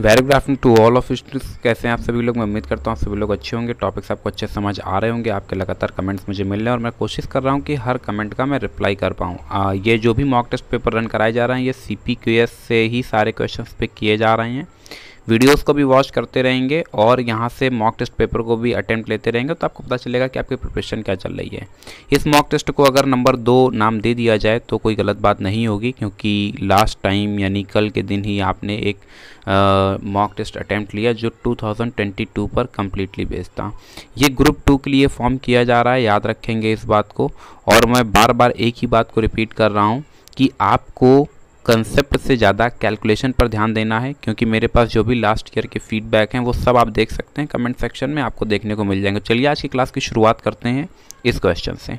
very good afternoon to all of students कैसे हैं आप सभी लोग मैं उम्मीद करता हूँ सभी लोग अच्छे होंगे टॉपिक्स आपको अच्छे समझ आ रहे होंगे आपके लगातार कमेंट्स मुझे मिल रहे हैं और मैं कोशिश कर रहा हूँ कि हर कमेंट का मैं रिप्लाई कर पाऊँ ये जो भी मॉक टेस्ट पेपर रन कराए जा रहे हैं ये सी से ही सारे क्वेश्चन पे किए जा रहे हैं वीडियोस को भी वॉच करते रहेंगे और यहाँ से मॉक टेस्ट पेपर को भी अटैम्प्ट लेते रहेंगे तो आपको पता चलेगा कि आपकी प्रिपरेशन क्या चल रही है इस मॉक टेस्ट को अगर नंबर दो नाम दे दिया जाए तो कोई गलत बात नहीं होगी क्योंकि लास्ट टाइम यानी कल के दिन ही आपने एक मॉक टेस्ट अटैम्प्ट लिया जो टू पर कम्प्लीटली बेस्ड था ये ग्रुप टू के लिए फॉर्म किया जा रहा है याद रखेंगे इस बात को और मैं बार बार एक ही बात को रिपीट कर रहा हूँ कि आपको कंसेप्ट से ज़्यादा कैलकुलेशन पर ध्यान देना है क्योंकि मेरे पास जो भी लास्ट ईयर के फीडबैक हैं वो सब आप देख सकते हैं कमेंट सेक्शन में आपको देखने को मिल जाएंगे चलिए आज की क्लास की शुरुआत करते हैं इस क्वेश्चन से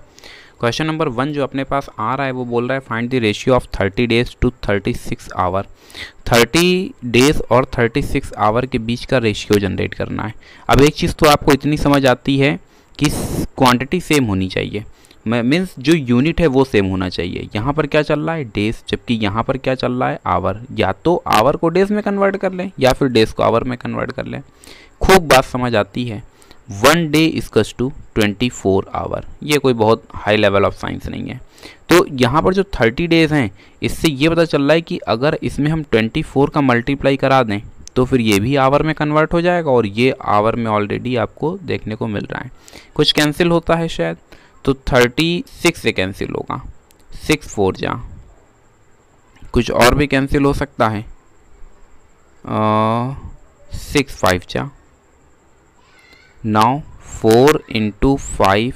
क्वेश्चन नंबर वन जो अपने पास आ रहा है वो बोल रहा है find the ratio of thirty days to thirty six hour thirty days और थर्टी सिक्स आवर के बीच का रेशियो जनरेट करना है अब एक चीज़ तो आपको इतनी समझ आती है कि क्वांटिटी सेम होनी चाहिए मीन्स जो यूनिट है वो सेम होना चाहिए यहाँ पर क्या चल रहा है डेज जबकि यहाँ पर क्या चल रहा है आवर या तो आवर को डेज में कन्वर्ट कर लें या फिर डेज को आवर में कन्वर्ट कर लें खूब बात समझ आती है वन डे इसकस टू ट्वेंटी फोर आवर ये कोई बहुत हाई लेवल ऑफ साइंस नहीं है तो यहाँ पर जो थर्टी डेज़ हैं इससे ये पता चल रहा है कि अगर इसमें हम ट्वेंटी फोर का मल्टीप्लाई करा दें तो फिर ये भी आवर में कन्वर्ट हो जाएगा और ये आवर में ऑलरेडी आपको देखने को मिल रहा है कुछ कैंसिल होता है शायद तो थर्टी सिक्स से कैंसिल होगा सिक्स फोर जा कुछ और भी कैंसिल हो सकता है सिक्स फाइव जा now four into five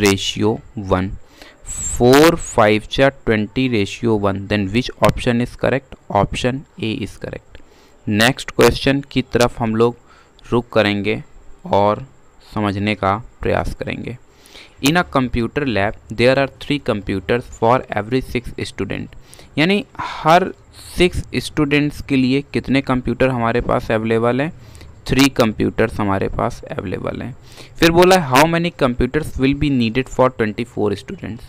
ratio one four five जा twenty ratio one then which option is correct option A is correct next question की तरफ हम लोग रुक करेंगे और समझने का प्रयास करेंगे in a computer lab there are three computers for every six student यानी हर सिक्स स्टूडेंट्स के लिए कितने कंप्यूटर हमारे पास अवेलेबल हैं थ्री कंप्यूटर्स हमारे पास अवेलेबल हैं फिर बोला how many computers will be needed for twenty four students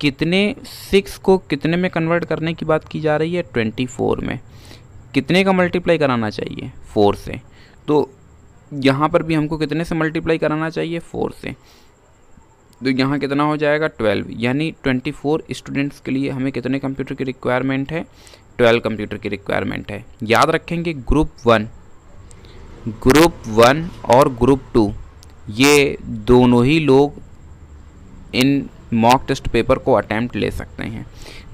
कितने सिक्स को कितने में कन्वर्ट करने की बात की जा रही है ट्वेंटी फोर में कितने का मल्टीप्लाई कराना चाहिए फोर से तो यहाँ पर भी हमको कितने से मल्टीप्लाई कराना चाहिए फोर से तो यहाँ कितना हो जाएगा ट्वेल्व यानी ट्वेंटी फोर स्टूडेंट्स के लिए हमें कितने कंप्यूटर की रिक्वायरमेंट है ट्वेल्व कंप्यूटर की रिक्वायरमेंट है याद रखेंगे ग्रुप वन ग्रुप वन और ग्रुप टू ये दोनों ही लोग इन मॉक टेस्ट पेपर को अटैम्प्ट ले सकते हैं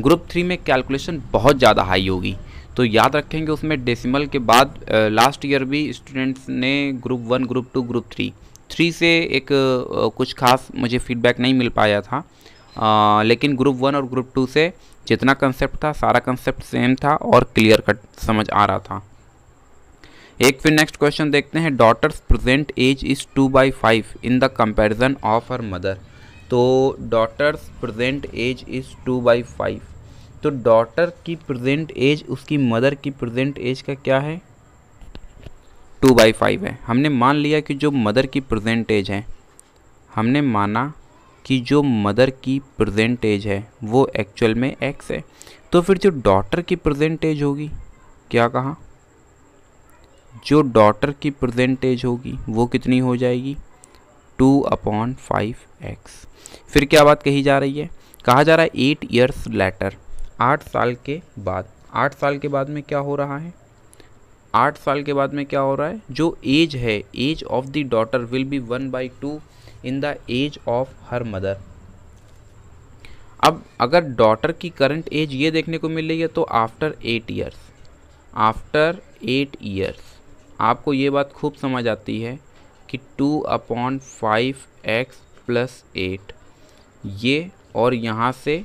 ग्रुप थ्री में कैलकुलेशन बहुत ज़्यादा हाई होगी तो याद रखेंगे उसमें डेसिमल के बाद लास्ट ईयर भी स्टूडेंट्स ने group one group two group three three से एक कुछ खास मुझे फीडबैक नहीं मिल पाया था आ, लेकिन ग्रुप वन और ग्रुप टू से जितना कंसेप्ट था सारा कंसेप्ट सेम था और क्लियर कट समझ आ रहा था एक फिर नेक्स्ट क्वेश्चन देखते हैं daughter's present age is two by five in the comparison of her mother तो daughter's present age is two by five तो डॉटर की प्रेजेंट एज उसकी मदर की प्रेजेंट एज का क्या है टू बाई फाइव है हमने मान लिया कि जो मदर की प्रजेंटेज है हमने माना कि जो मदर की प्रजेंटेज है वो एक्चुअल में एक्स है तो फिर जो डॉटर की प्रजेंटेज होगी क्या कहा जो डॉटर की प्रजेंटेज होगी वो कितनी हो जाएगी टू अपॉन फाइव एक्स फिर क्या बात कही जा रही है कहा जा रहा है एट ईयर्स लेटर आठ साल के बाद आठ साल के बाद में क्या हो रहा है आठ साल के बाद में क्या हो रहा है जो एज है age of the daughter will be one by two in the age of her mother अब अगर डॉटर की करंट एज ये देखने को मिल रही है तो after eight years after eight years आपको ये बात खूब समझ आती है कि two upon five x plus eight ये और यहाँ से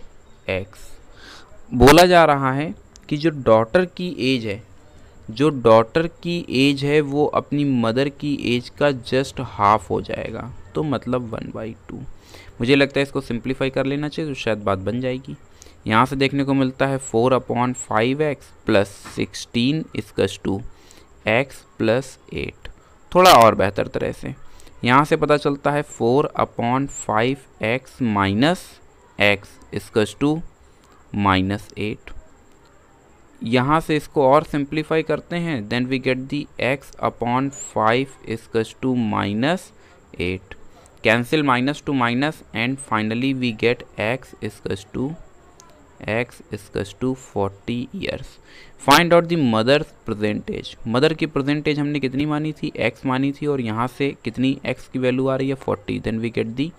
एक्स बोला जा रहा है कि जो डॉटर की एज है जो डॉटर की एज है वो अपनी मदर की एज का जस्ट हाफ हो जाएगा तो मतलब वन बाई टू मुझे लगता है इसको सिंप्लीफाई कर लेना चाहिए तो शायद बात बन जाएगी यहाँ से देखने को मिलता है four upon five x plus sixteen इसकस टू एक्स प्लस एट थोड़ा और बेहतर तरह से यहाँ से पता चलता है four upon five x minus x इसकस टू माइनस एट यहाँ से इसको और सिंप्लीफाई करते हैं then we get the x upon five इसकस to minus eight cancel minus two minus and finally we get x इसकस टू एक्स इसकस to forty years find out the mother's प्रजेंटेज mother की प्रजेंटेज हमने कितनी मानी थी एक्स मानी थी और यहाँ से कितनी एक्स की वैल्यू आ रही है forty then we get the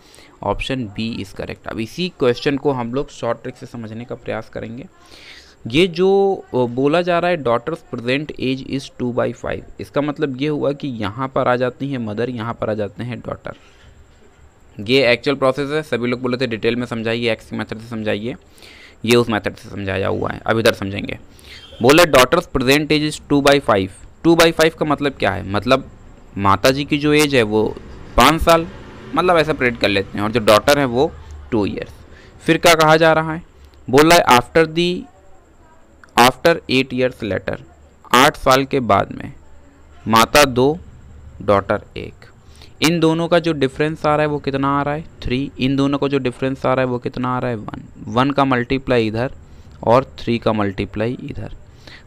option B is correct अब इसी क्वेश्चन को हम लोग शॉर्ट ट्रिक से समझने का प्रयास करेंगे ये जो बोला जा रहा है daughter's present age is two by five इसका मतलब ये हुआ कि यहाँ पर आ जाती हैं मदर यहाँ पर आ जाते हैं डॉटर ये एक्चुअल प्रोसेस है सभी लोग बोले थे डिटेल में समझाइए एक्स मेथड से समझाइए ये उस मेथड से समझाया हुआ है अब इधर समझेंगे बोले daughter's present age is two by five two by five का मतलब क्या है मतलब माता जी की जो एज है वो पाँच साल मतलब ऐसा प्रेड कर लेते हैं और जो डॉटर है वो टू ईयर्स फिर क्या कहा जा रहा है बोला है after the after eight years later आठ साल के बाद में माता दो डॉटर एक इन दोनों का जो डिफरेंस आ रहा है वो कितना आ रहा है थ्री इन दोनों का जो डिफरेंस आ रहा है वो कितना आ रहा है वन वन का मल्टीप्लाई इधर और थ्री का मल्टीप्लाई इधर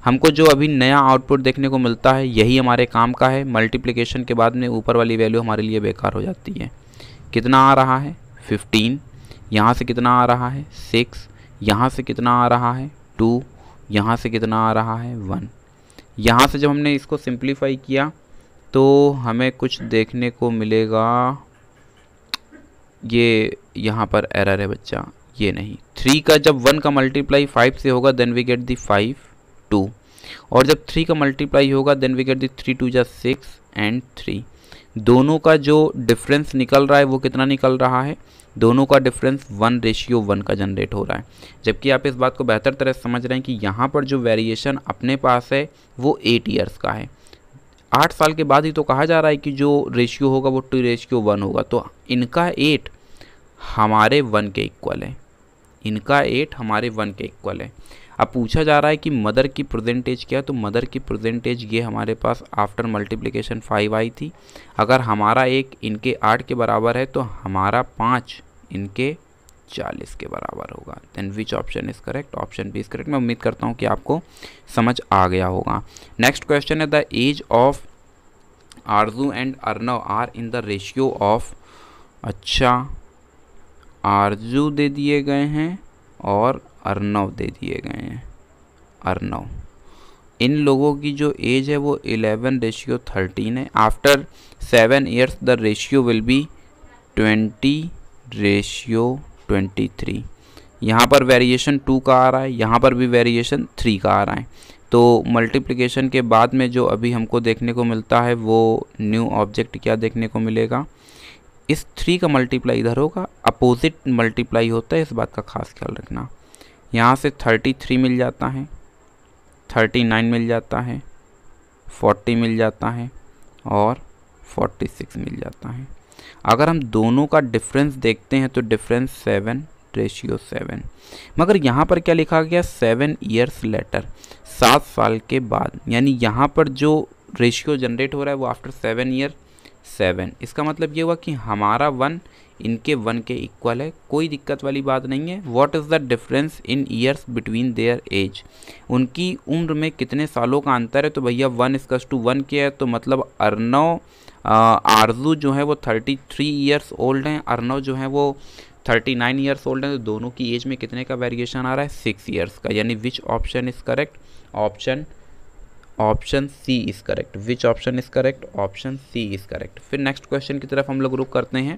हमको जो अभी नया आउटपुट देखने को मिलता है यही हमारे काम का है मल्टीप्लिकेशन के बाद में ऊपर वाली वैल्यू हमारे लिए बेकार हो जाती है कितना आ रहा है फिफ्टीन यहाँ से कितना आ रहा है सिक्स यहाँ से कितना आ रहा है टू यहाँ से कितना आ रहा है वन यहाँ से जब हमने इसको सिंप्लीफाई किया तो हमें कुछ देखने को मिलेगा ये यहाँ पर एरर है बच्चा ये नहीं थ्री का जब वन का मल्टीप्लाई फाइव से होगा then we get the five two और जब थ्री का मल्टीप्लाई होगा then we get the three two जै सिक्स एंड थ्री दोनों का जो डिफरेंस निकल रहा है वो कितना निकल रहा है दोनों का डिफरेंस वन रेशियो वन का जनरेट हो रहा है जबकि आप इस बात को बेहतर तरह से समझ रहे हैं कि यहाँ पर जो वेरिएशन अपने पास है वो एट ईयर्स का है आठ साल के बाद ही तो कहा जा रहा है कि जो रेशियो होगा वो टू रेशियो वन होगा तो इनका एट हमारे वन के इक्वल है इनका एट हमारे वन के इक्वल है अब पूछा जा रहा है कि मदर की प्रेजेंटेज क्या है तो मदर की प्रेजेंटेज ये हमारे पास आफ्टर मल्टीप्लिकेशन फाइव आई थी अगर हमारा एक इनके आठ के बराबर है तो हमारा पाँच इनके चालीस के बराबर होगा then which option is correct option B is correct मैं उम्मीद करता हूँ कि आपको समझ आ गया होगा नेक्स्ट क्वेश्चन है the age of Arzoo and Arnav are in the ratio of अच्छा आरजू दे दिए गए हैं और अर्नव दे दिए गए हैं अर्नव इन लोगों की जो एज है वो इलेवन रेशियो थर्टीन है after seven years the ratio will be twenty ratio twenty three यहाँ पर वेरिएशन टू का आ रहा है यहाँ पर भी वेरिएशन थ्री का आ रहा है तो मल्टीप्लिकेशन के बाद में जो अभी हमको देखने को मिलता है वो न्यू ऑब्जेक्ट क्या देखने को मिलेगा इस थ्री का मल्टीप्लाई इधर होगा अपोजिट मल्टीप्लाई होता है इस बात का खास ख्याल रखना यहाँ से थर्टी थ्री मिल जाता है थर्टी नाइन मिल जाता है फोर्टी मिल जाता है और फोर्टी सिक्स मिल जाता है अगर हम दोनों का डिफरेंस देखते हैं तो डिफरेंस सेवन रेशियो सेवन मगर यहाँ पर क्या लिखा गया सेवन ईयर्स लेटर सात साल के बाद यानी यहाँ पर जो रेशियो जनरेट हो रहा है वो आफ्टर सेवन ईयर सेवन इसका मतलब ये हुआ कि हमारा वन इनके वन के इक्वल है कोई दिक्कत वाली बात नहीं है what is the difference in years between their age उनकी उम्र में कितने सालों का अंतर है तो भैया वन इसकस टू वन के है तो मतलब अर्नव आरजू जो है वो थर्टी थ्री ईयर्स ओल्ड हैं अर्नव जो है वो थर्टी नाइन ईयर्स ओल्ड हैं तो दोनों की एज में कितने का वेरिएशन आ रहा है सिक्स ईयर्स का यानी which option is correct option option C is correct which option is correct option C is correct फिर नेक्स्ट क्वेश्चन की तरफ हम लोग रुक करते हैं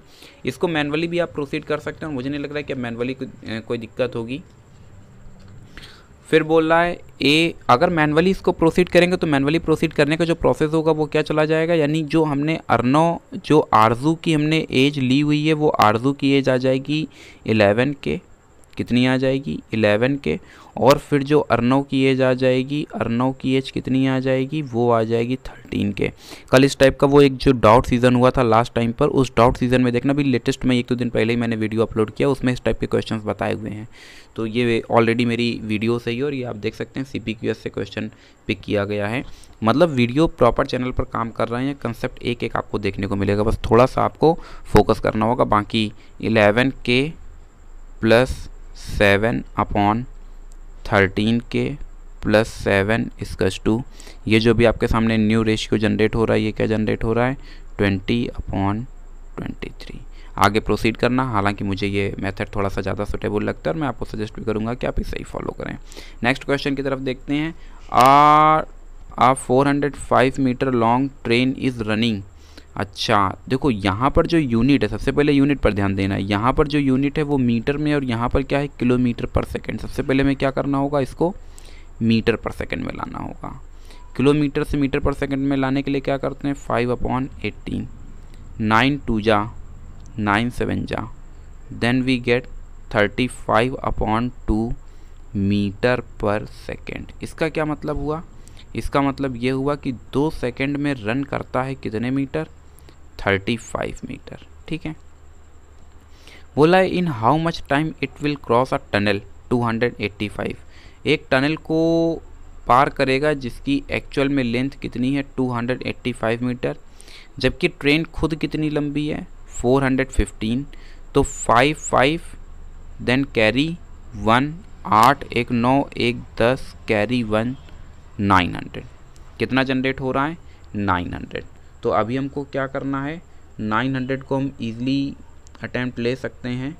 इसको मैनुअली भी आप प्रोसीड कर सकते हैं मुझे नहीं लग रहा है कि मैनुअली को, कोई दिक्कत होगी फिर बोल रहा है ए अगर मैनुअली इसको प्रोसीड करेंगे तो मैनुअली प्रोसीड करने का जो प्रोसेस होगा वो क्या चला जाएगा यानी जो हमने अर्नो जो आरजू की हमने एज ली हुई है वो आरजू की एज आ जाएगी एलेवन के कितनी आ जाएगी एलेवन के और फिर जो अर्नो की एज आ जाएगी अर्नो की एज कितनी आ जाएगी वो आ जाएगी थर्टीन के कल इस टाइप का वो एक जो डाउट सीज़न हुआ था लास्ट टाइम पर उस डाउट सीज़न में देखना भी लेटेस्ट में एक दो तो दिन पहले ही मैंने वीडियो अपलोड किया उसमें इस टाइप के क्वेश्चन बताए हुए हैं तो ये ऑलरेडी मेरी वीडियो से ही और ये आप देख सकते हैं सी से क्वेश्चन पिक किया गया है मतलब वीडियो प्रॉपर चैनल पर काम कर रहे हैं कंसेप्ट एक एक आपको देखने को मिलेगा बस थोड़ा सा आपको फोकस करना होगा बाकी इलेवन के प्लस सेवन अपॉन थर्टीन के प्लस सेवन इसकस टू ये जो भी आपके सामने न्यू रेशियो जनरेट हो रहा है ये क्या जनरेट हो रहा है ट्वेंटी अपॉन ट्वेंटी थ्री आगे प्रोसीड करना हालांकि मुझे ये मेथड थोड़ा सा ज़्यादा सुटेबल लगता है और मैं आपको सजेस्ट भी करूँगा कि आप इसे ही फॉलो करें नेक्स्ट क्वेश्चन की तरफ देखते हैं आ, hundred five metre long train is running अच्छा देखो यहाँ पर जो यूनिट है सबसे पहले यूनिट पर ध्यान देना है यहाँ पर जो यूनिट है वो मीटर में और यहाँ पर क्या है किलोमीटर पर सेकेंड सबसे पहले हमें क्या करना होगा इसको मीटर पर सेकेंड में लाना होगा किलोमीटर से मीटर पर सेकेंड में लाने के लिए क्या करते हैं five upon eighteen nine two जा नाइन सेवन जा then we get thirty five upon two metre per second इसका क्या मतलब हुआ इसका मतलब ये हुआ कि दो सेकंड में रन करता है कितने मीटर थर्टी फाइव मीटर ठीक है बोला in how much time it will cross a tunnel two hundred eighty five एक टनल को पार करेगा जिसकी एक्चुअल में लेंथ कितनी है two hundred eighty five metre जबकि ट्रेन खुद कितनी लंबी है फोर हंड्रेड फिफ्टीन तो five five then carry one आठ एक नौ एक दस कैरी वन नाइन हंड्रेड कितना जनरेट हो रहा है नाइन हंड्रेड तो अभी हमको क्या करना है 900 को हम ईज़िली अटैम्प्ट ले सकते हैं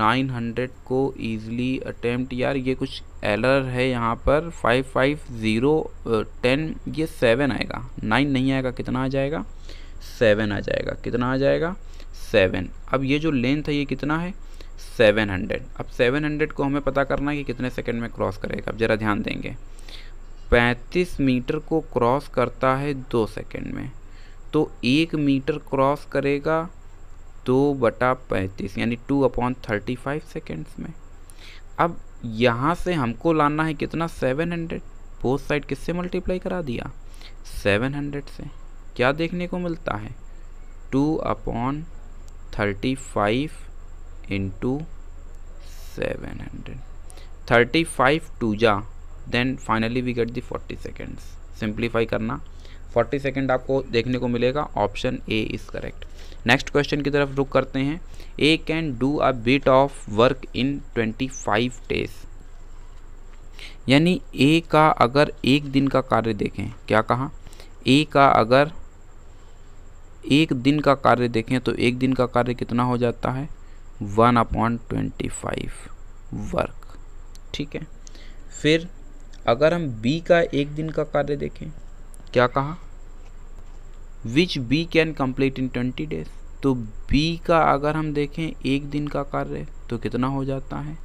900 को ईज़िली अटैम्प्ट यार ये कुछ एलर है यहाँ पर 550 टेन ये सेवन आएगा नाइन नहीं आएगा कितना आ जाएगा सेवन आ जाएगा कितना आ जाएगा सेवन अब ये जो लेंथ है ये कितना है सेवन हंड्रेड अब सेवन हंड्रेड को हमें पता करना है कि कितने सेकंड में क्रॉस करेगा अब ज़रा ध्यान देंगे पैंतीस मीटर को क्रॉस करता है दो सेकंड में तो एक मीटर क्रॉस करेगा दो बटा पैंतीस यानी two upon thirty five seconds में अब यहाँ से हमको लाना है कितना सेवन हंड्रेड बोथ साइड किससे मल्टीप्लाई करा दिया सेवन हंड्रेड से क्या देखने को मिलता है two upon thirty five into seven hundred thirty five two जा then finally we get the forty seconds simplify करना फोर्टी सेकेंड आपको देखने को मिलेगा option A is correct next question की तरफ रुक करते हैं A can do a bit of work in twenty five days यानी ए का अगर एक दिन का कार्य देखें क्या कहा ए का अगर एक दिन का कार्य देखें तो एक दिन का कार्य कितना हो जाता है one upon twenty five work ठीक है फिर अगर हम बी का एक दिन का कार्य देखें क्या कहा which B can complete in twenty days तो बी का अगर हम देखें एक दिन का कार्य तो कितना हो जाता है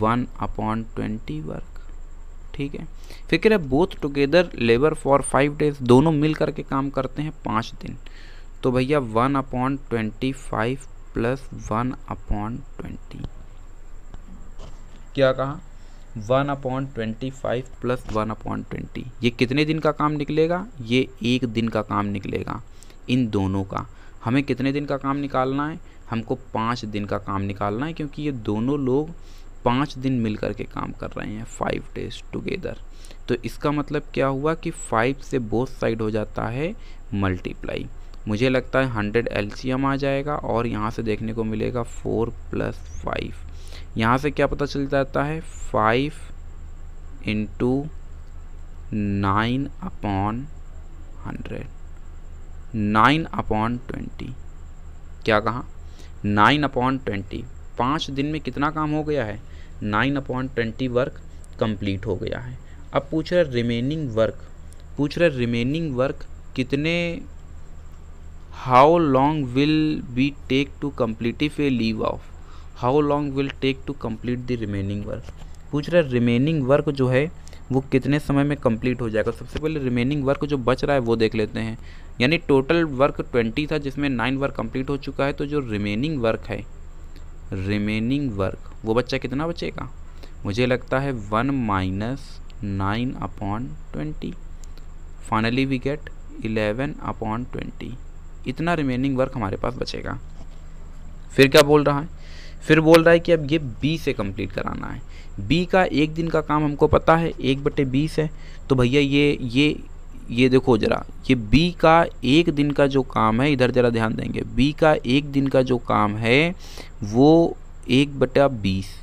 वन अपॉन ट्वेंटी वर्क ठीक है फिक्र है both together labour for five days दोनों मिल करके काम करते हैं पाँच दिन तो भैया one upon twenty five plus one upon twenty क्या कहा one upon twenty five plus one upon twenty ये कितने दिन का काम निकलेगा ये एक दिन का काम निकलेगा इन दोनों का हमें कितने दिन का काम निकालना है हमको पाँच दिन का काम निकालना है क्योंकि ये दोनों लोग पाँच दिन मिल कर के काम कर रहे हैं फाइव डेज टुगेदर तो इसका मतलब क्या हुआ कि फाइव से बोथ साइड हो जाता है मल्टीप्लाई मुझे लगता है हंड्रेड एल्शियम आ जाएगा और यहाँ से देखने को मिलेगा फोर प्लस फाइव यहाँ से क्या पता चल जाता है five into nine upon hundred nine upon twenty क्या कहा नाइन अपॉन ट्वेंटी पाँच दिन में कितना काम हो गया है nine upon twenty work complete हो गया है अब पूछ रहे रिमेनिंग वर्क पूछ रहे रिमेनिंग वर्क कितने how long will be take to complete if A leave off how long will take to complete the remaining work पूछ रहा है रिमेनिंग वर्क जो है वो कितने समय में कम्प्लीट हो जाएगा सबसे पहले रिमेनिंग वर्क जो बच रहा है वो देख लेते हैं यानी टोटल वर्क ट्वेंटी था जिसमें नाइन वर्क कम्प्लीट हो चुका है तो जो रिमेनिंग वर्क है रिमेनिंग वर्क वो बच्चा कितना बचेगा मुझे लगता है one minus nine upon twenty finally we get eleven upon twenty इतना रिमेनिंग वर्क हमारे पास बचेगा फिर क्या बोल रहा है फिर बोल रहा है कि अब ये बी से कंप्लीट कराना है बी का एक दिन का काम हमको पता है एक बटे बीस है तो भैया ये ये ये देखो ज़रा ये बी का एक दिन का जो काम है इधर ज़रा ध्यान देंगे बी का एक दिन का जो काम है वो एक बटा बीस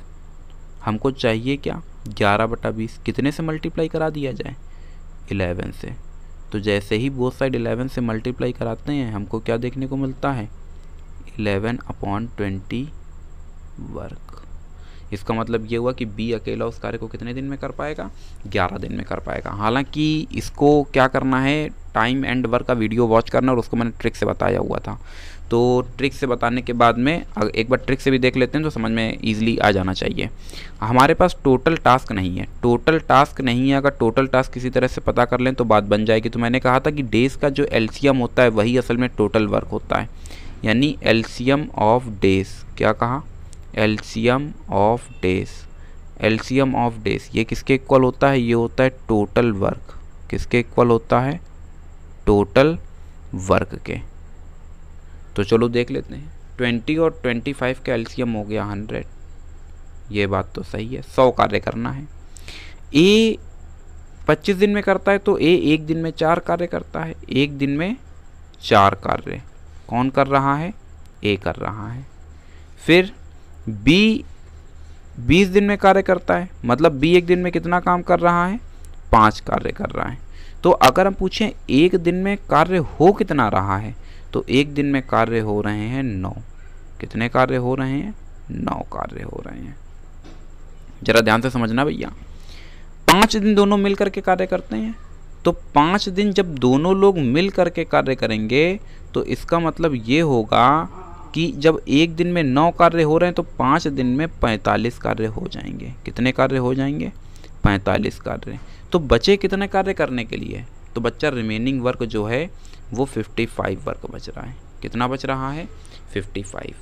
हमको चाहिए क्या ग्यारह बटा बीस कितने से मल्टीप्लाई करा दिया जाए इलेवन से तो जैसे ही बोथ साइड इलेवन से मल्टीप्लाई कराते हैं हमको क्या देखने को मिलता है इलेवन अपॉन ट्वेंटी वर्क इसका मतलब ये हुआ कि बी अकेला उस कार्य को कितने दिन में कर पाएगा 11 दिन में कर पाएगा हालांकि इसको क्या करना है टाइम एंड वर्क का वीडियो वॉच करना और उसको मैंने ट्रिक से बताया हुआ था तो ट्रिक से बताने के बाद में एक बार ट्रिक से भी देख लेते हैं तो समझ में ईजिली आ जाना चाहिए हमारे पास टोटल टास्क नहीं है टोटल टास्क नहीं है अगर टोटल टास्क किसी तरह से पता कर लें तो बात बन जाएगी तो मैंने कहा था कि डेज का जो एलसीएम होता है वही असल में टोटल वर्क होता है यानी एलसीएम ऑफ डेज क्या कहा LCM of days LCM of days ये किसके इक्वल होता है ये होता है टोटल वर्क किसके इक्वल होता है टोटल वर्क के तो चलो देख लेते हैं ट्वेंटी और ट्वेंटी फाइव का एल्सीयम हो गया हंड्रेड ये बात तो सही है सौ कार्य करना है ए पच्चीस दिन में करता है तो ए एक दिन में चार कार्य करता है एक दिन में चार कार्य कौन कर रहा है ए कर रहा है फिर बी बीस दिन में कार्य करता है मतलब बी एक दिन में कितना काम कर रहा है पाँच कार्य कर रहा है तो अगर हम पूछें एक दिन में कार्य हो कितना रहा है तो एक दिन में कार्य हो रहे हैं नौ कितने कार्य हो रहे हैं नौ कार्य हो रहे हैं जरा ध्यान से समझना भैया पाँच दिन दोनों मिल करके कार्य करते हैं तो पाँच दिन जब दोनों लोग मिल करके कार्य करेंगे तो इसका मतलब ये होगा कि जब एक दिन में नौ कार्य हो रहे हैं तो पाँच दिन में पैंतालीस कार्य हो जाएंगे कितने कार्य हो जाएंगे पैंतालीस कार्य तो बचे कितने कार्य करने के लिए तो बच्चा रिमेनिंग वर्क जो है वो फिफ्टी फाइव वर्क बच रहा है कितना बच रहा है फिफ्टी फाइव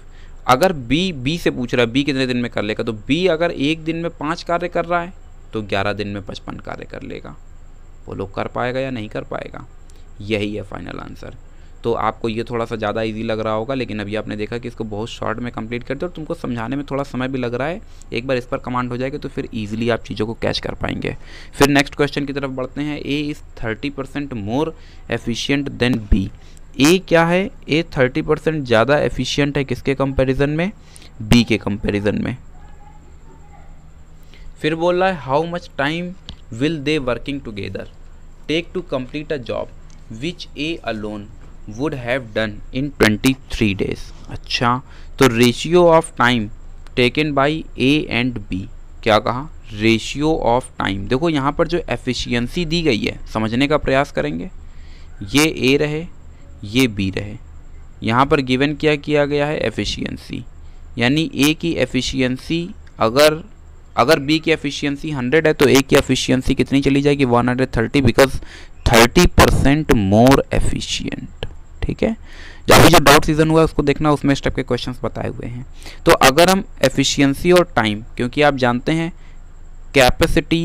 अगर बी बी से पूछ रहा है बी कितने दिन में कर लेगा तो बी अगर एक दिन में पाँच कार्य कर रहा है तो ग्यारह दिन में पचपन कार्य कर लेगा वो लोग कर पाएगा या नहीं कर पाएगा यही है फाइनल आंसर तो आपको ये थोड़ा सा ज़्यादा ईजी लग रहा होगा लेकिन अभी आपने देखा कि इसको बहुत शॉर्ट में कंप्लीट कर दिया और तुमको समझाने में थोड़ा समय भी लग रहा है एक बार इस पर कमांड हो जाएगा तो फिर इजीली आप चीज़ों को कैच कर पाएंगे फिर नेक्स्ट क्वेश्चन की तरफ बढ़ते हैं A is thirty percent more efficient than B A क्या है ए थर्टी परसेंट ज़्यादा एफिशियंट है किसके कंपेरिजन में बी के कंपेरिजन में फिर बोल रहा है how much time will they working together take to complete a job which A alone would have done in 23 days अच्छा तो ratio of time taken by A and B क्या कहा रेशियो ऑफ टाइम देखो यहाँ पर जो efficiency दी गई है समझने का प्रयास करेंगे ये ए रहे ये बी रहे यहाँ पर गिवन क्या किया गया है एफिशियंसी यानी ए की एफिशियंसी अगर अगर बी की एफिशियंसी 100 है तो ए की एफिशियंसी कितनी चली जाएगी 130 बिकॉज 30 परसेंट मोर एफिशियंट ठीक है अभी जो डाउट सीजन हुआ उसको देखना उसमें स्टेप के क्वेश्चंस बताए हुए हैं तो अगर हम एफिशिएंसी और टाइम क्योंकि आप जानते हैं capacity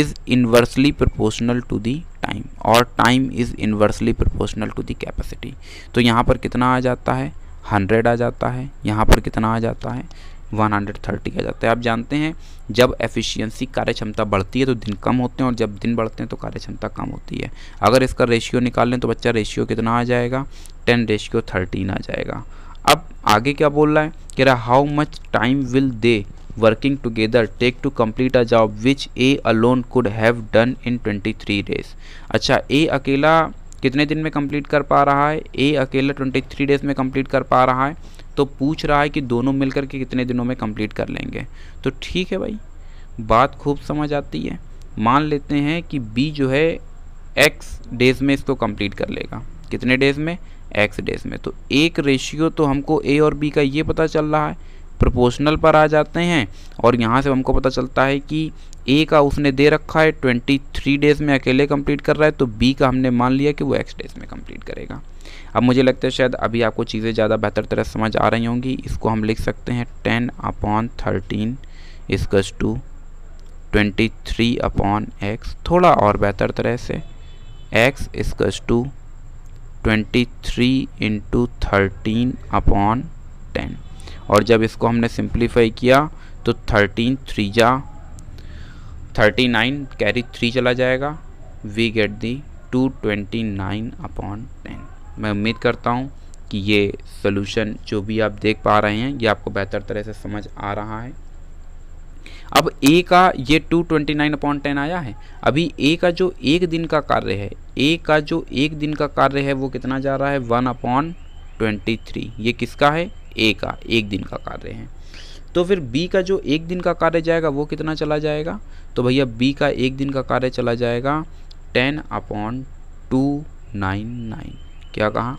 is inversely proportional to the time और time is inversely proportional to the capacity तो यहाँ पर कितना आ जाता है हंड्रेड आ जाता है यहाँ पर कितना आ जाता है 130 आ जाता है आप जानते हैं जब एफिशिएंसी क्षमता बढ़ती है तो दिन कम होते हैं और जब दिन बढ़ते हैं तो कार्य क्षमता कम होती है अगर इसका रेशियो निकाल लें तो बच्चा रेशियो कितना आ जाएगा टेन रेशियो थर्टीन आ जाएगा अब आगे क्या बोल रहा है कह रहा how much time will they working together take to complete a job which A alone could have done in twenty three days अच्छा ए अकेला कितने दिन में कंप्लीट कर पा रहा है ए अकेला ट्वेंटी थ्री डेज में कंप्लीट कर पा रहा है तो पूछ रहा है कि दोनों मिलकर के कितने दिनों में कंप्लीट कर लेंगे तो ठीक है भाई बात खूब समझ आती है मान लेते हैं कि बी जो है एक्स डेज में इसको कंप्लीट कर लेगा कितने डेज में एक्स डेज में तो एक रेशियो तो हमको ए और बी का ये पता चल रहा है प्रोपोर्शनल पर आ जाते हैं और यहाँ से हमको पता चलता है कि ए का उसने दे रखा है ट्वेंटी थ्री डेज़ में अकेले कंप्लीट कर रहा है तो बी का हमने मान लिया कि वो एक्स डेज़ में कंप्लीट करेगा अब मुझे लगता है शायद अभी आपको चीज़ें ज़्यादा बेहतर तरह समझ आ रही होंगी इसको हम लिख सकते हैं टेन अपॉन थर्टीन इसकस to twenty three upon x थोड़ा और बेहतर तरह से एक्स इसकस to twenty three into thirteen upon ten और जब इसको हमने सिंप्लीफाई किया तो थर्टीन थ्री जा थर्टी नाइन कैरी थ्री चला जाएगा we get the two twenty nine upon ten मैं उम्मीद करता हूँ कि ये सोल्यूशन जो भी आप देख पा रहे हैं ये आपको बेहतर तरह से समझ आ रहा है अब ए का ये two twenty nine upon ten आया है अभी ए का जो एक दिन का कार्य है ए का जो एक दिन का कार्य है वो कितना जा रहा है वन अपॉन ट्वेंटी थ्री ये किसका है ए का एक दिन का कार्य है तो फिर बी का जो एक दिन का कार्य जाएगा वो कितना चला जाएगा तो भैया बी का एक दिन का कार्य चला जाएगा ten upon two nine nine क्या कहा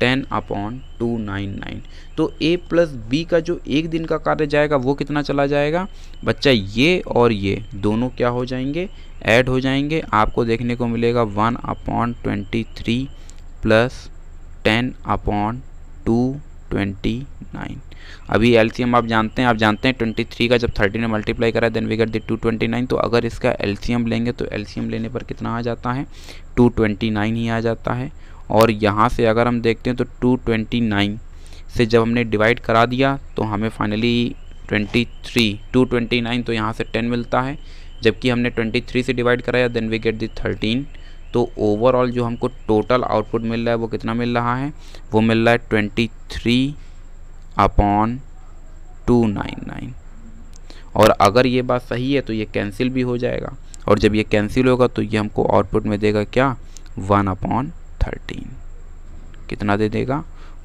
ten upon two nine nine तो ए प्लस बी का जो एक दिन का कार्य जाएगा वो कितना चला जाएगा बच्चा ये और ये दोनों क्या हो जाएंगे ऐड हो जाएंगे आपको देखने को मिलेगा one upon twenty three plus ten upon two twenty nine अभी एलसीएम आप जानते हैं आप जानते हैं ट्वेंटी थ्री का जब थर्टी ने मल्टीप्लाई करा then we get the two twenty nine तो अगर इसका एलसीएम लेंगे तो एलसीएम लेने पर कितना आ जाता है टू ट्वेंटी नाइन ही आ जाता है और यहाँ से अगर हम देखते हैं तो टू ट्वेंटी नाइन से जब हमने डिवाइड करा दिया तो हमें finally twenty three two twenty nine तो यहाँ से टेन मिलता है जबकि हमने ट्वेंटी थ्री से डिवाइड कराया then we get the thirteen तो ओवरऑल जो हमको टोटल आउटपुट मिल रहा है वो कितना मिल रहा है वो मिल रहा है twenty three upon two nine nine और अगर ये बात सही है तो ये कैंसिल भी हो जाएगा और जब ये कैंसिल होगा तो ये हमको आउटपुट में देगा क्या वन अपॉन थर्टीन कितना दे देगा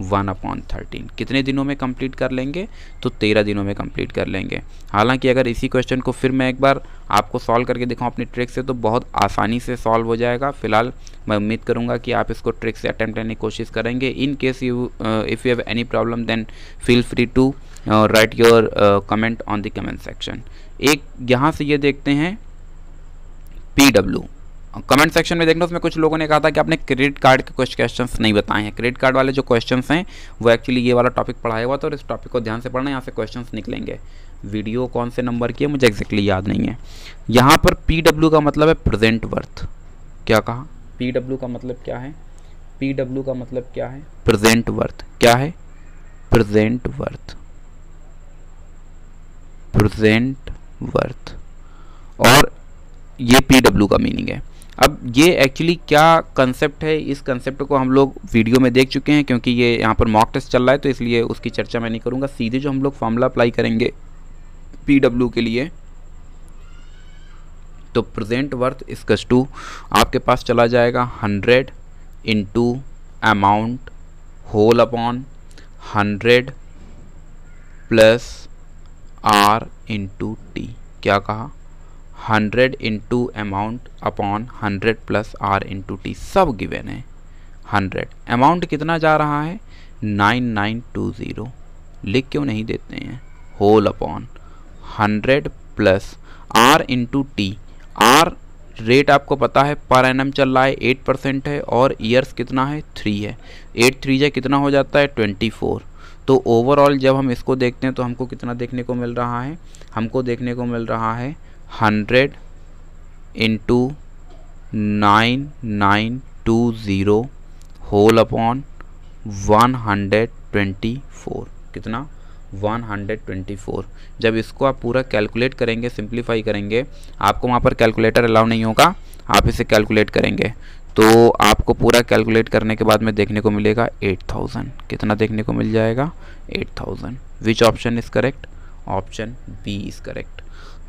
वन अपॉन थर्टीन कितने दिनों में कंप्लीट कर लेंगे तो तेरह दिनों में कंप्लीट कर लेंगे हालांकि अगर इसी क्वेश्चन को फिर मैं एक बार आपको सॉल्व करके दिखाऊँ अपनी ट्रिक से तो बहुत आसानी से सॉल्व हो जाएगा फिलहाल मैं उम्मीद करूंगा कि आप इसको ट्रिक से अटैम्प्ट करने की कोशिश करेंगे in case you if you have any problem then feel free to write your comment on the comment section एक यहाँ से ये देखते हैं पी डब्ल्यू कमेंट सेक्शन में देखना उसमें कुछ लोगों ने कहा था कि आपने क्रेडिट कार्ड के कुछ क्वेश्चन नहीं बताए हैं क्रेडिट कार्ड वाले जो क्वेश्चन हैं वो एक्चुअली ये वाला टॉपिक पढ़ाया हुआ था और इस टॉपिक को ध्यान से पढ़ना यहाँ से क्वेश्चन निकलेंगे वीडियो कौन से नंबर की है मुझे एक्जैक्टली याद नहीं है यहाँ पर पी का मतलब है प्रेजेंट वर्थ क्या कहा पी का मतलब क्या है पी का मतलब क्या है प्रेजेंट वर्थ क्या है प्रेजेंट वर्थ प्रेजेंट वर्थ और ये पी का मीनिंग है अब ये एक्चुअली क्या कंसेप्ट है इस कंसेप्ट को हम लोग वीडियो में देख चुके हैं क्योंकि ये यहाँ पर मॉक टेस्ट चल रहा है तो इसलिए उसकी चर्चा मैं नहीं करूँगा सीधे जो हम लोग फॉर्मूला अप्लाई करेंगे पी डब्ल्यू के लिए तो प्रेजेंट वर्थ इसकस टू आपके पास चला जाएगा hundred into amount whole upon hundred plus R into T क्या कहा hundred into amount upon hundred plus R into T सब गिवेन है हंड्रेड अमाउंट कितना जा रहा है नाइन नाइन टू ज़ीरो लिख क्यों नहीं देते हैं whole upon hundred plus R into T R rate आपको पता है पर एन चल रहा है एट परसेंट है और ईयर्स कितना है थ्री है एट थ्री जै कितना हो जाता है ट्वेंटी फोर तो ओवरऑल जब हम इसको देखते हैं तो हमको कितना देखने को मिल रहा है हमको देखने को मिल रहा है hundred into nine nine two zero whole upon one hundred twenty four कितना वन हंड्रेड ट्वेंटी फोर जब इसको आप पूरा कैलकुलेट करेंगे सिंप्लीफाई करेंगे आपको वहाँ पर कैलकुलेटर अलाउ नहीं होगा आप इसे कैलकुलेट करेंगे तो आपको पूरा कैलकुलेट करने के बाद में देखने को मिलेगा एट थाउजेंड कितना देखने को मिल जाएगा eight thousand which option is correct option B is correct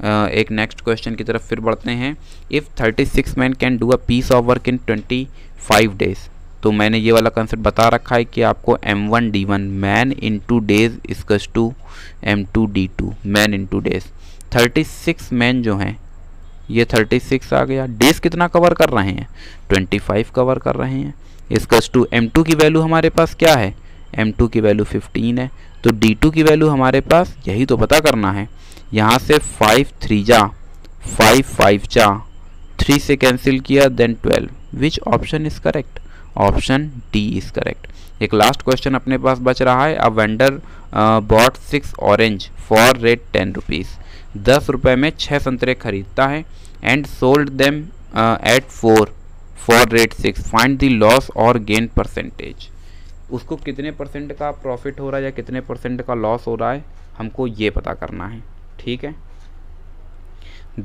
एक नेक्स्ट क्वेश्चन की तरफ फिर बढ़ते हैं if thirty six man can do a piece of work in twenty five days तो मैंने ये वाला कंसेप्ट बता रखा है कि आपको M one D one man into days इसकस to M two D two man into days thirty six man जो हैं ये थर्टी सिक्स आ गया डेज कितना कवर कर रहे हैं ट्वेंटी फाइव कवर कर रहे हैं इसकस टू एम टू की वैल्यू हमारे पास क्या है एम टू की वैल्यू फिफ्टीन है तो डी टू की वैल्यू हमारे पास यही तो पता करना है यहाँ से फाइव थ्री जा फाइव फाइव जा थ्री से कैंसिल किया then twelve which option is correct option D is correct एक लास्ट क्वेश्चन अपने पास बच रहा है a vendor bought six orange for rate ten rupees दस रुपये में छः संतरे खरीदता है and sold them at four for rate six find the loss और गेन परसेंटेज उसको कितने परसेंट का प्रॉफिट हो रहा है या कितने परसेंट का लॉस हो रहा है हमको ये पता करना है ठीक है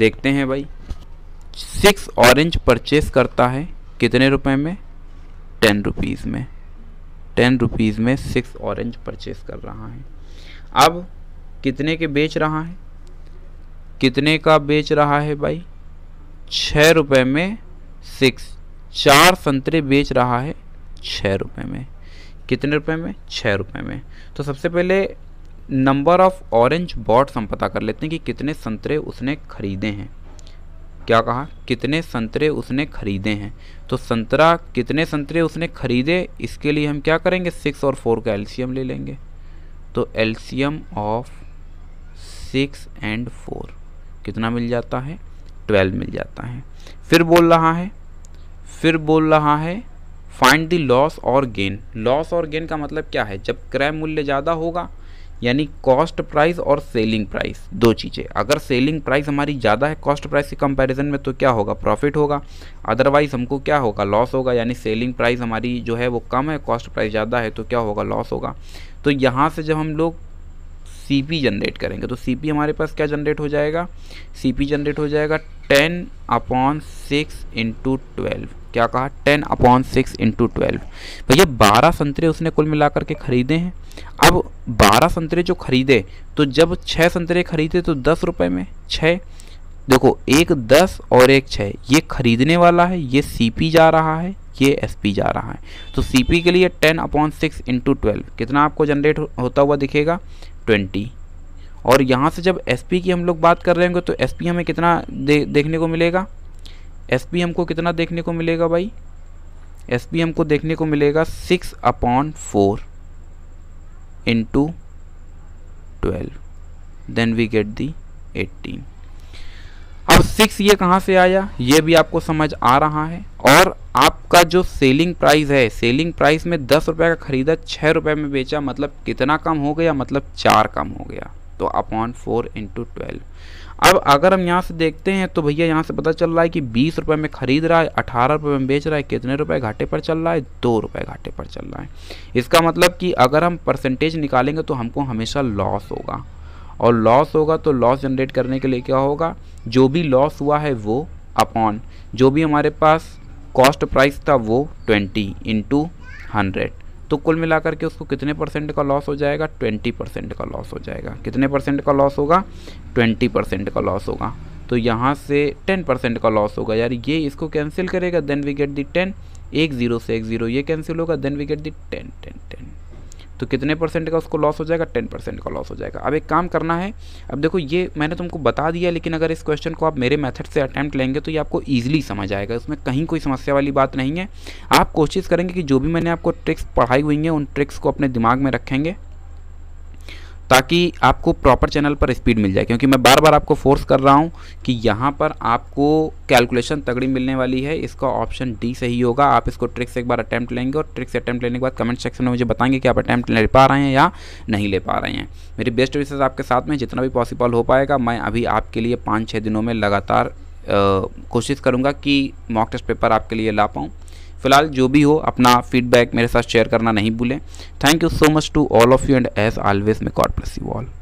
देखते हैं भाई सिक्स ऑरेंज परचेस करता है कितने रुपए में टेन रुपीज़ में टेन रुपीज़ में सिक्स ऑरेंज परचेस कर रहा है अब कितने के बेच रहा है कितने का बेच रहा है भाई छः रुपए में सिक्स चार संतरे बेच रहा है छः रुपये में कितने रुपए में छः रुपए में तो सबसे पहले नंबर ऑफ ऑरेंज बॉट्स हम पता कर लेते हैं कि कितने संतरे उसने खरीदे हैं क्या कहा कितने संतरे उसने खरीदे हैं तो संतरा कितने संतरे उसने खरीदे इसके लिए हम क्या करेंगे सिक्स और फोर का एल्शियम ले लेंगे तो LCM of six and four कितना मिल जाता है ट्वेल्व मिल जाता है फिर बोल रहा है फिर बोल रहा है फाइंड द लॉस और गेन लॉस और गेन का मतलब क्या है जब क्रय मूल्य ज़्यादा होगा यानी कॉस्ट प्राइस और सेलिंग प्राइस दो चीज़ें अगर सेलिंग प्राइस हमारी ज़्यादा है कॉस्ट प्राइस के कंपैरिजन में तो क्या होगा प्रॉफिट होगा अदरवाइज हमको क्या होगा लॉस होगा यानी सेलिंग प्राइस हमारी जो है वो कम है कॉस्ट प्राइस ज़्यादा है तो क्या होगा लॉस होगा तो यहाँ से जब हम लोग सी पी जनरेट करेंगे तो सी पी हमारे पास क्या जनरेट हो जाएगा सी पी जनरेट हो जाएगा ten upon six into twelve क्या कहा ten upon six into twelve भैया बारह संतरे उसने कुल मिलाकर के ख़रीदे हैं अब बारह संतरे जो ख़रीदे तो जब छः संतरे ख़रीदे तो दस रुपये में छः देखो एक दस और एक छः ये ख़रीदने वाला है ये पी जा रहा है ये एस पी जा रहा है तो सी पी के लिए ten upon six into twelve कितना आपको जनरेट होता हुआ दिखेगा ट्वेंटी और यहाँ से जब एस पी की हम लोग बात कर रहे होंगे तो एस पी हमें कितना दे, देखने को मिलेगा एस पी हमको कितना देखने को मिलेगा भाई एस पी हमको देखने को मिलेगा six upon four into twelve then we get the eighteen अब सिक्स ये कहाँ से आया ये भी आपको समझ आ रहा है और आपका जो सेलिंग प्राइस है सेलिंग प्राइस में दस रुपये का खरीदा छः रुपये में बेचा मतलब कितना कम हो गया मतलब चार कम हो गया तो अपॉन फोर इंटू ट्वेल्व अब अगर हम यहाँ से देखते हैं तो भैया यहाँ से पता चल रहा है कि बीस रुपये में खरीद रहा है अठारह रुपये में बेच रहा है कितने रुपए घाटे पर चल रहा है दो रुपये घाटे पर चल रहा है इसका मतलब कि अगर हम परसेंटेज निकालेंगे तो हमको हमेशा लॉस होगा और लॉस होगा तो लॉस जनरेट करने के लिए क्या होगा जो भी लॉस हुआ है वो अपॉन जो भी हमारे पास कॉस्ट प्राइस था वो ट्वेंटी इंटू हंड्रेड तो कुल मिलाकर के उसको कितने परसेंट का लॉस हो जाएगा ट्वेंटी परसेंट का लॉस हो जाएगा कितने परसेंट का लॉस होगा ट्वेंटी परसेंट का लॉस होगा तो यहाँ से टेन परसेंट का लॉस होगा यार ये इसको कैंसिल करेगा then we get the ten एक ज़ीरो से एक ज़ीरो ये कैंसिल होगा then we get the ten ten ten तो कितने परसेंट का उसको लॉस हो जाएगा टेन परसेंट का लॉस हो जाएगा अब एक काम करना है अब देखो ये मैंने तुमको बता दिया लेकिन अगर इस क्वेश्चन को आप मेरे मेथड से अटैम्प्ट लेंगे तो ये आपको ईजिली समझ आएगा इसमें कहीं कोई समस्या वाली बात नहीं है आप कोशिश करेंगे कि जो भी मैंने आपको ट्रिक्स पढ़ाई हुई हैं उन ट्रिक्स को अपने दिमाग में रखेंगे ताकि आपको प्रॉपर चैनल पर स्पीड मिल जाए क्योंकि मैं बार बार आपको फोर्स कर रहा हूँ कि यहाँ पर आपको कैलकुलेशन तगड़ी मिलने वाली है इसका ऑप्शन डी सही होगा आप इसको ट्रिक्स से एक बार अटैम्प्ट लेंगे और ट्रिक्स अटैम्प्ट लेने के बाद कमेंट सेक्शन में मुझे बताएंगे कि आप अटैम्प्ट ले पा रहे हैं या नहीं ले पा रहे हैं मेरी बेस्ट विशेष आपके साथ में जितना भी पॉसिबल हो पाएगा मैं अभी आपके लिए पाँच छः दिनों में लगातार कोशिश करूँगा कि मॉक टेस्ट पेपर आपके लिए ला पाऊँ फिलहाल जो भी हो अपना फीडबैक मेरे साथ शेयर करना नहीं भूलें thank you so much to all of you and as always may God bless you all